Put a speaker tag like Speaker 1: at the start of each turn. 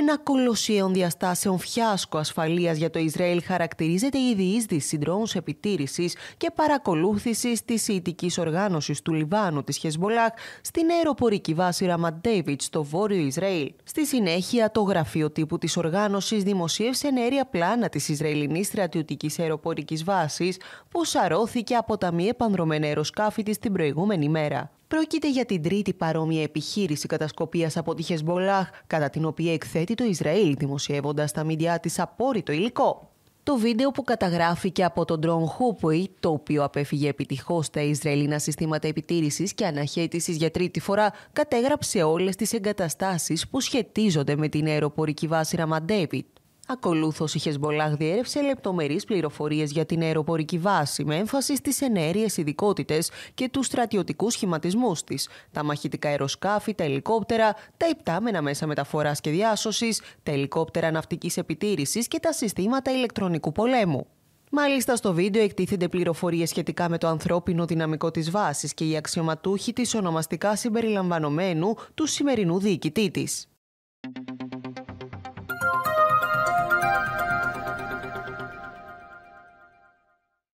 Speaker 1: Ένα κολοσιαίων διαστάσεων φιάσκο ασφαλείας για το Ισραήλ χαρακτηρίζεται η διείσδυση συντρόμου επιτήρησης και παρακολούθησης της ιητικής οργάνωσης του Λιβάνου της Χεσμολάχ στην αεροπορική βάση Ραμαντέβιτ στο βόρειο Ισραήλ. Στη συνέχεια, το γραφείο τύπου της οργάνωσης δημοσίευσε νέα πλάνα της Ισραηλινής στρατιωτικής αεροπορικής βάσης που σαρώθηκε από τα μη επανδρομένα αεροσκάφη της την προηγούμενη μέρα. Πρόκειται για την τρίτη παρόμοια επιχείρηση κατασκοπίας από τη Χεσμολάχ, κατά την οποία εκθέτει το Ισραήλ, δημοσιεύοντας στα μίντια της απόρριτο υλικό. Το βίντεο που καταγράφηκε από τον Τρόν Χούπουι, το οποίο απέφυγε επιτυχώς τα Ισραηλινά συστήματα επιτήρησης και αναχέτησης για τρίτη φορά, κατέγραψε όλες τις εγκαταστάσεις που σχετίζονται με την αεροπορική βάση Ραμαντέβιτ. Ακολούθως, η Χεσμολάχ διέρευσε λεπτομερείς πληροφορίες για την αεροπορική βάση με έμφαση στις ενέργειες ειδικότητες και τους στρατιωτικούς σχηματισμούς της, τα μαχητικά αεροσκάφη, τα ελικόπτερα, τα υπτάμενα μέσα μεταφοράς και διάσωσης, τα ελικόπτερα ναυτικής επιτήρησης και τα συστήματα ηλεκτρονικού πολέμου. Μάλιστα, στο βίντεο εκτίθενται πληροφορίες σχετικά με το ανθρώπινο δυναμικό της βάσης και οι αξιωματούχοι της ονομαστικά συμπεριλαμβανομένου του σημερινού διοικητή της.